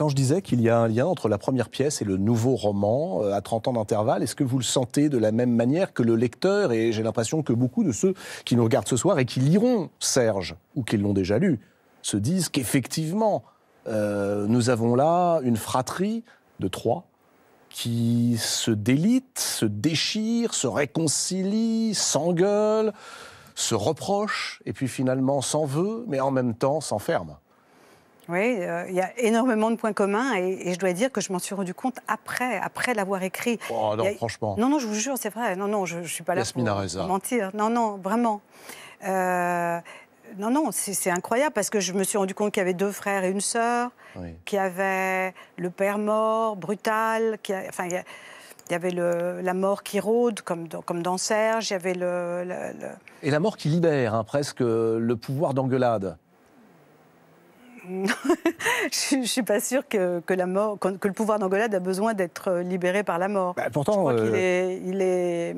Quand je disais qu'il y a un lien entre la première pièce et le nouveau roman euh, à 30 ans d'intervalle, est-ce que vous le sentez de la même manière que le lecteur Et j'ai l'impression que beaucoup de ceux qui nous regardent ce soir et qui liront Serge, ou qui l'ont déjà lu, se disent qu'effectivement, euh, nous avons là une fratrie de trois qui se délite, se déchire, se réconcilie, s'engueule, se reproche, et puis finalement s'en veut, mais en même temps s'enferme. Oui, euh, il y a énormément de points communs et, je dois dire que je m'en suis rendu compte après, après l'avoir écrit. Oh, non, franchement. Non, non, je vous jure, c'est vrai. Non, non, je ne suis pas là pour mentir. Non, non, vraiment. Euh, non, non, c'est incroyable parce que je me suis rendu compte qu'il y avait deux frères et une sœur, qu'il y avait le père mort, brutal, qui y, y avait la mort qui rôde, comme dans, comme Serge, il y avait le, Et la mort qui libère, hein, presque, le pouvoir d'engueulade. je ne suis pas sûre que, que, la mort, que le pouvoir d'Angolade a besoin d'être euh, libéré par la mort. Bah, pourtant, je euh, est, il est...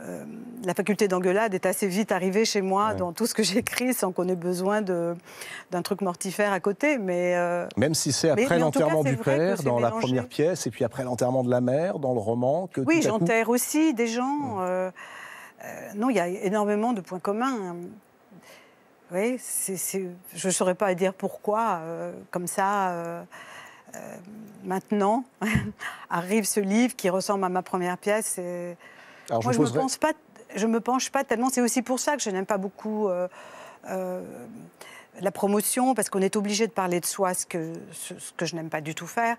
Euh, la faculté d'Angolade est assez vite arrivée chez moi dans tout ce que j'écris sans qu'on ait besoin d'un truc mortifère à côté. Mais Même si c'est après l'enterrement du père, dans la première pièce, et puis après l'enterrement de la mère, dans le roman. Que oui, j'enterre aussi des gens. non, il y a énormément de points communs. Hein. Oui, je ne saurais pas dire pourquoi, euh, comme ça, euh, euh, maintenant, arrive ce livre qui ressemble à ma première pièce. Et... Moi, je ne me, me penche pas tellement. C'est aussi pour ça que je n'aime pas beaucoup la promotion, parce qu'on est obligé de parler de soi, ce que, ce, que je n'aime pas du tout faire,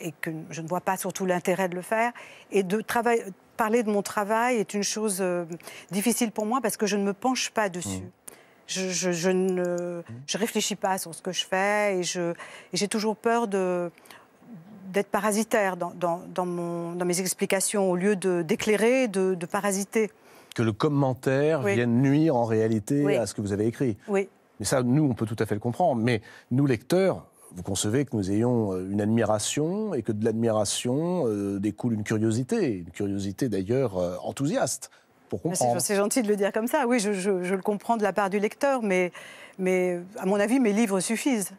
et que je ne vois pas surtout l'intérêt de le faire, et de Parler de mon travail est une chose difficile pour moi parce que je ne me penche pas dessus. Mmh. Je, je, ne je réfléchis pas sur ce que je fais et j'ai toujours peur de d'être parasitaire dans, dans, mon, dans, mes explications au lieu d'éclairer, de, de, de, parasiter. Que le commentaire vienne nuire en réalité à ce que vous avez écrit. Oui. Mais ça, nous, on peut tout à fait le comprendre. Mais nous, lecteurs, vous concevez que nous ayons euh, une admiration et que de l'admiration euh, découle une curiosité, une curiosité d'ailleurs euh, enthousiaste. Ah, c'est gentil de le dire comme ça. Oui, je, le comprends de la part du lecteur, mais à mon avis, mes livres suffisent.